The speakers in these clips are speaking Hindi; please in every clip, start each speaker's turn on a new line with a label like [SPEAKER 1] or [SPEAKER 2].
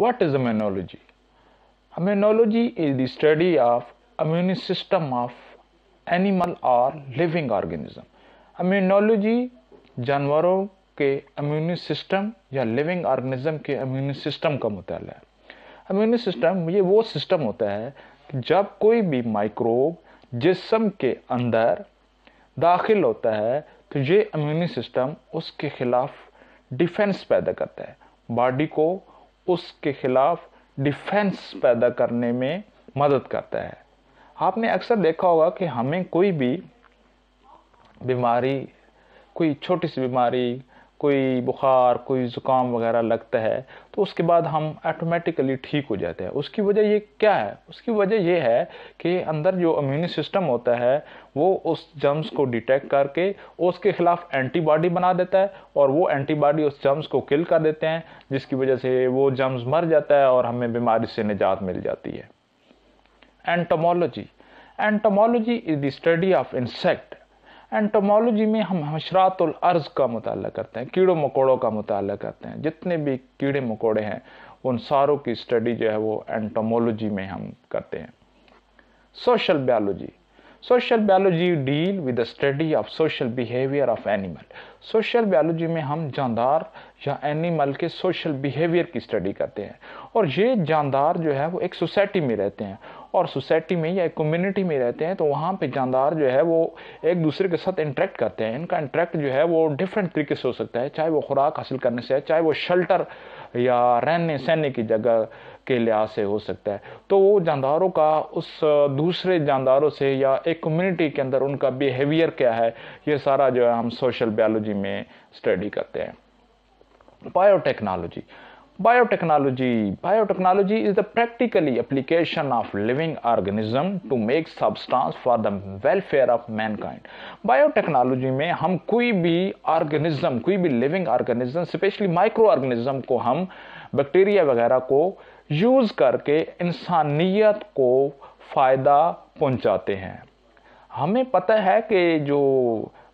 [SPEAKER 1] What is immunology? Immunology is the study of immune system of animal or living organism. Immunology जानवरों के इम्यून सिस्टम या लिविंग ऑर्गेनिज्म के इम्यून सिस्टम का मुताल है इम्यून सिस्टम ये वो सिस्टम होता है जब कोई भी माइक्रोब जिसम के अंदर दाखिल होता है तो ये इम्यून सिस्टम उसके खिलाफ डिफेंस पैदा करता है बॉडी को उसके खिलाफ डिफेंस पैदा करने में मदद करता है आपने अक्सर देखा होगा कि हमें कोई भी बीमारी कोई छोटी सी बीमारी कोई बुखार कोई ज़ुकाम वगैरह लगता है तो उसके बाद हम ऑटोमेटिकली ठीक हो जाते हैं उसकी वजह ये क्या है उसकी वजह ये है कि अंदर जो इम्यून सिस्टम होता है वो उस जम्स को डिटेक्ट करके उसके ख़िलाफ़ एंटीबॉडी बना देता है और वो एंटीबॉडी उस जर्म्स को किल कर देते हैं जिसकी वजह से वो जर्म्स मर जाता है और हमें बीमारी से निजात मिल जाती है entomology entomology is the study of insect entomology में हम हशरातुल अर्ज का मुताल करते हैं कीड़ों मकोड़ों का मुताल करते हैं जितने भी कीड़े मकोड़े हैं उन सारों की स्टडी जो है वो एंटोमोलॉजी में हम करते हैं social biology social biology deal with the study of social behaviour of animal social biology में हम जानदार या एनिमल के सोशल बिहेवियर की स्टडी करते हैं और ये जानदार जो है वो एक सोसाइटी में रहते हैं और सोसाइटी में या कम्युनिटी में रहते हैं तो वहाँ पे जानदार जो है वो एक दूसरे के साथ इंट्रैक्ट करते हैं इनका इंट्रैक्ट जो है वो डिफरेंट तरीके से हो सकता है चाहे वो खुराक हासिल करने से है चाहे वो शेल्टर या रहने सहने की जगह के लिहाज से हो सकता है तो वो जानदारों का उस दूसरे जानदारों से या एक कम्युनिटी के अंदर उनका बिहेवियर क्या है ये सारा जो है हम सोशल बायोलॉजी में स्टडी करते हैं biotechnology Biotechnology. Biotechnology is the practically application of living organism to make substance for the welfare of mankind. Biotechnology में हम कोई भी organism, कोई भी living organism, especially microorganism को हम बैक्टीरिया वगैरह को यूज़ करके इंसानियत को फ़ायदा पहुंचाते हैं हमें पता है कि जो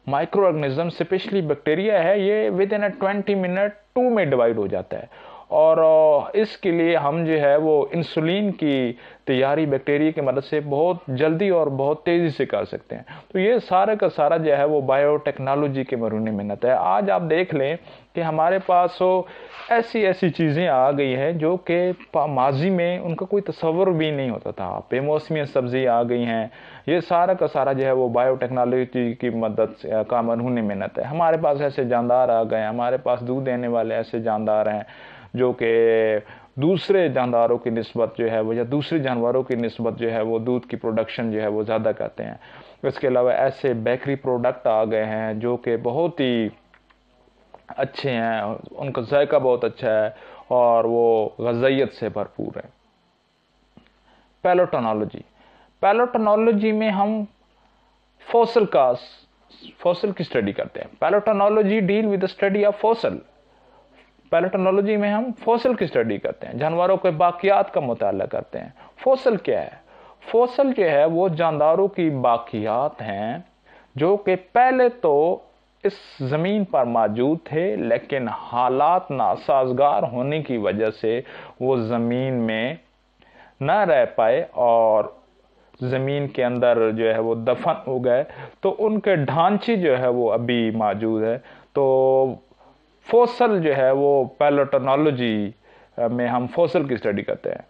[SPEAKER 1] माइक्रो ऑर्गेनिज्म स्पेशली बैक्टीरिया है ये within a twenty minute two में डिवाइड हो जाता है और इसके लिए हम जो है वो इंसुलिन की तैयारी बैक्टीरिया की मदद से बहुत जल्दी और बहुत तेज़ी से कर सकते हैं तो ये सारा का सारा जो है वो बायोटेक्नोलॉजी के मरूने नत है आज आप देख लें कि हमारे पास ऐसी ऐसी चीज़ें आ गई हैं जो कि माजी में उनका कोई तस्वर भी नहीं होता था बेमौसमी सब्ज़ी आ गई हैं ये सारा का सारा जो है वो बायोटेक्नोलॉजी की मदद से का में नत है हमारे पास ऐसे जानदार आ गए हमारे पास दूध देने वाले ऐसे जानदार हैं जो कि दूसरे जानदारों की नस्बत जो है वो या दूसरे जानवरों की नस्बत जो है वो दूध की प्रोडक्शन जो है वो ज़्यादा करते हैं इसके अलावा ऐसे बेकरी प्रोडक्ट आ गए हैं जो कि बहुत ही अच्छे हैं उनका जायका बहुत अच्छा है और वो गज़ैत से भरपूर है पैलोटनोलॉजी पैलोटनोलॉजी में हम फोसल का फोसल की स्टडी करते हैं paleontology deal with the study of fossil paleontology में हम फोसल की स्टडी करते हैं जानवरों के बाकियात का मुताल करते हैं फोसल क्या है फोसल जो है वो जानदारों की बाकियात हैं जो कि पहले तो इस ज़मीन पर मौजूद थे लेकिन हालात नासाजगार होने की वजह से वो ज़मीन में न रह पाए और ज़मीन के अंदर जो है वो दफन हो गए तो उनके ढांचे जो है वो अभी मौजूद है तो फोसल जो है वो पैलोटोनोलॉजी में हम फोसल की स्टडी करते हैं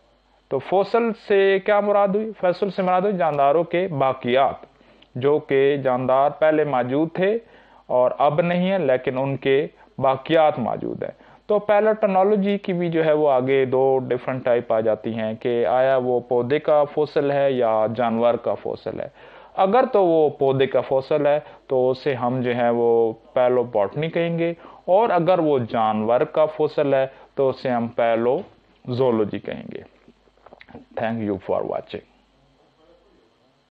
[SPEAKER 1] तो फोसल से क्या मुराद हुई फसल से मुराद हुई जानदारों के बाकियात जो कि जानदार पहले मौजूद थे और अब नहीं है लेकिन उनके बाकियात मौजूद हैं तो पैलोटोनोलॉजी की भी जो है वो आगे दो डिफरेंट टाइप आ जाती हैं कि आया वो पौधे का फोसल है या जानवर का फोसल है अगर तो वो पौधे का फोसल है तो उसे हम जो है वो पैलोबॉटनी कहेंगे और अगर वो जानवर का फसल है तो उसे हम पैलो जोलोजी कहेंगे थैंक यू फॉर वॉचिंग